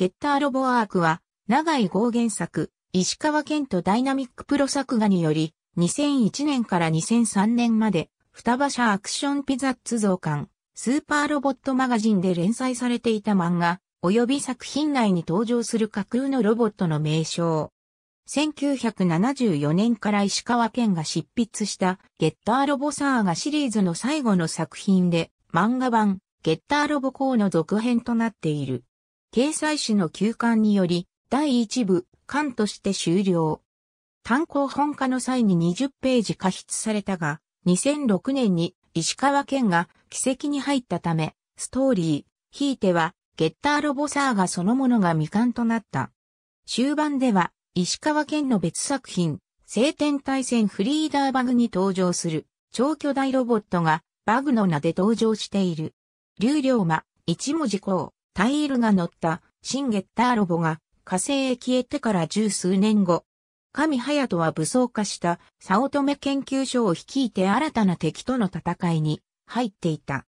ゲッターロボアークは、長井豪原作、石川県とダイナミックプロ作画により、2001年から2003年まで、双葉社アクションピザッツ増刊、スーパーロボットマガジンで連載されていた漫画、及び作品内に登場する架空のロボットの名称。1974年から石川県が執筆したゲッターロボサーガシリーズの最後の作品で漫画版ゲッターロボコーの続編となっている。掲載誌の休刊により、第一部、刊として終了。単行本化の際に20ページ加筆されたが、2006年に石川県が奇跡に入ったため、ストーリー、ひいては、ゲッターロボサーガそのものが未完となった。終盤では、石川県の別作品、聖天大戦フリーダーバグに登場する、超巨大ロボットが、バグの名で登場している。流量馬、一文字公。タイールが乗ったシンゲッターロボが火星へ消えてから十数年後、神隼人は武装化したサオトメ研究所を率いて新たな敵との戦いに入っていた。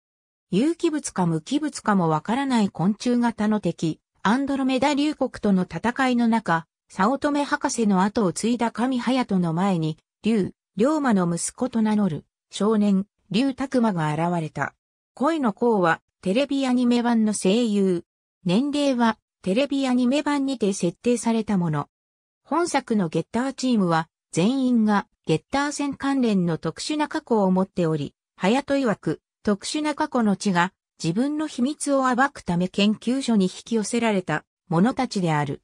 有機物か無機物かもわからない昆虫型の敵、アンドロメダ流国との戦いの中、サオトメ博士の後を継いだ神隼人の前に、竜、龍馬の息子と名乗る少年、竜拓馬が現れた。恋の甲はテレビアニメ版の声優。年齢はテレビアニメ版にて設定されたもの。本作のゲッターチームは全員がゲッター戦関連の特殊な過去を持っており、早と曰く特殊な過去の地が自分の秘密を暴くため研究所に引き寄せられた者たちである。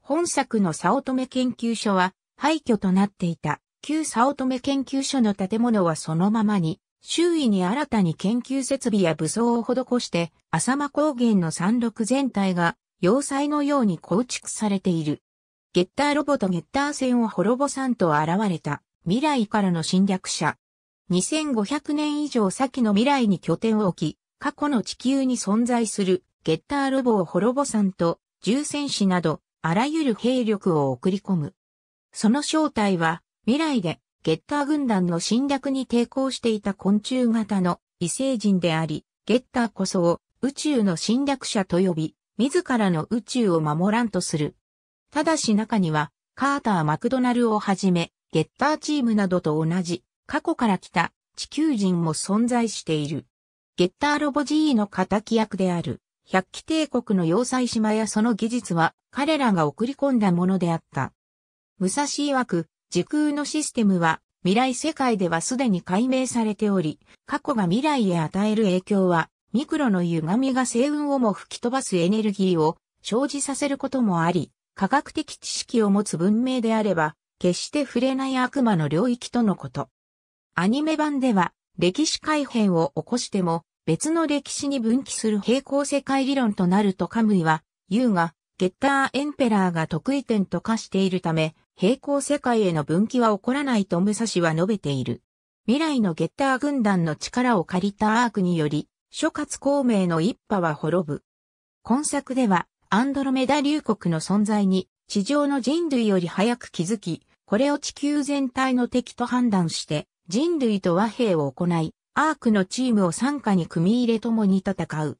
本作の早乙女研究所は廃墟となっていた旧早乙女研究所の建物はそのままに周囲に新たに研究設備や武装を施して、浅間高原の山麓全体が要塞のように構築されている。ゲッターロボとゲッター戦を滅ぼさんと現れた未来からの侵略者。2500年以上先の未来に拠点を置き、過去の地球に存在するゲッターロボを滅ぼさんと重戦士など、あらゆる兵力を送り込む。その正体は未来でゲッター軍団の侵略に抵抗していた昆虫型の異星人であり、ゲッターこそを宇宙の侵略者と呼び、自らの宇宙を守らんとする。ただし中には、カーター・マクドナルをはじめ、ゲッターチームなどと同じ、過去から来た地球人も存在している。ゲッターロボ G の敵役である、百鬼帝国の要塞島やその技術は彼らが送り込んだものであった。武蔵曰く、時空のシステムは未来世界ではすでに解明されており、過去が未来へ与える影響は、ミクロの歪みが星雲をも吹き飛ばすエネルギーを生じさせることもあり、科学的知識を持つ文明であれば、決して触れない悪魔の領域とのこと。アニメ版では、歴史改変を起こしても、別の歴史に分岐する平行世界理論となるとカムイは、言うが、ゲッターエンペラーが得意点と化しているため、平行世界への分岐は起こらないと武蔵は述べている。未来のゲッター軍団の力を借りたアークにより、諸葛孔明の一派は滅ぶ。今作では、アンドロメダ流国の存在に、地上の人類より早く気づき、これを地球全体の敵と判断して、人類と和平を行い、アークのチームを参加に組み入れ共に戦う。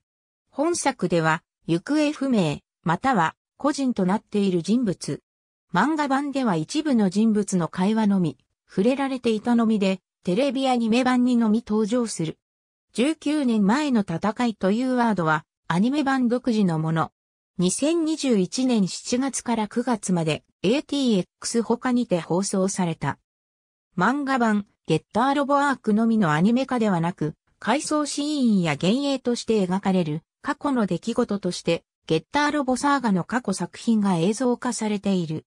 本作では、行方不明、または個人となっている人物、漫画版では一部の人物の会話のみ、触れられていたのみで、テレビアニメ版にのみ登場する。19年前の戦いというワードは、アニメ版独自のもの。2021年7月から9月まで ATX 他にて放送された。漫画版、ゲッターロボアークのみのアニメ化ではなく、回想シーンや幻影として描かれる過去の出来事として、ゲッターロボサーガの過去作品が映像化されている。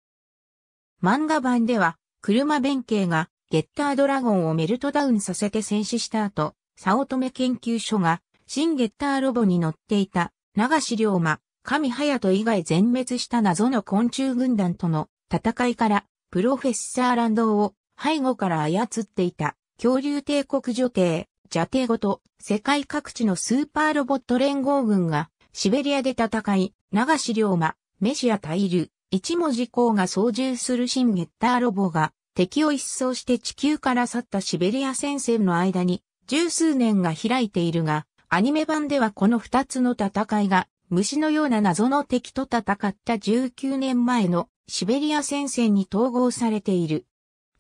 漫画版では、車弁慶がゲッタードラゴンをメルトダウンさせて戦死した後、早乙女研究所が、新ゲッターロボに乗っていた、長志龍馬、神隼人以外全滅した謎の昆虫軍団との戦いから、プロフェッサーランドを背後から操っていた、恐竜帝国女帝、邪帝ごと、世界各地のスーパーロボット連合軍が、シベリアで戦い、長志龍馬、メシア・大流、一文字工が操縦する新ゲッターロボが敵を一掃して地球から去ったシベリア戦線の間に十数年が開いているが、アニメ版ではこの二つの戦いが虫のような謎の敵と戦った19年前のシベリア戦線に統合されている。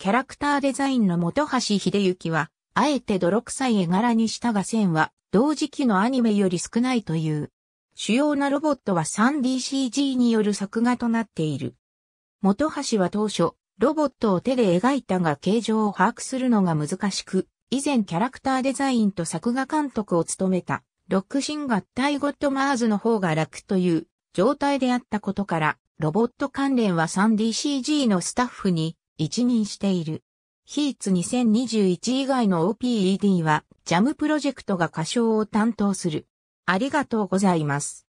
キャラクターデザインの本橋秀幸は、あえて泥臭い絵柄にしたが線は、同時期のアニメより少ないという。主要なロボットは 3DCG による作画となっている。元橋は当初、ロボットを手で描いたが形状を把握するのが難しく、以前キャラクターデザインと作画監督を務めた、ロックシン合体ゴッドマーズの方が楽という状態であったことから、ロボット関連は 3DCG のスタッフに一任している。ヒーツ2021以外の OPED は、ジャムプロジェクトが歌唱を担当する。ありがとうございます。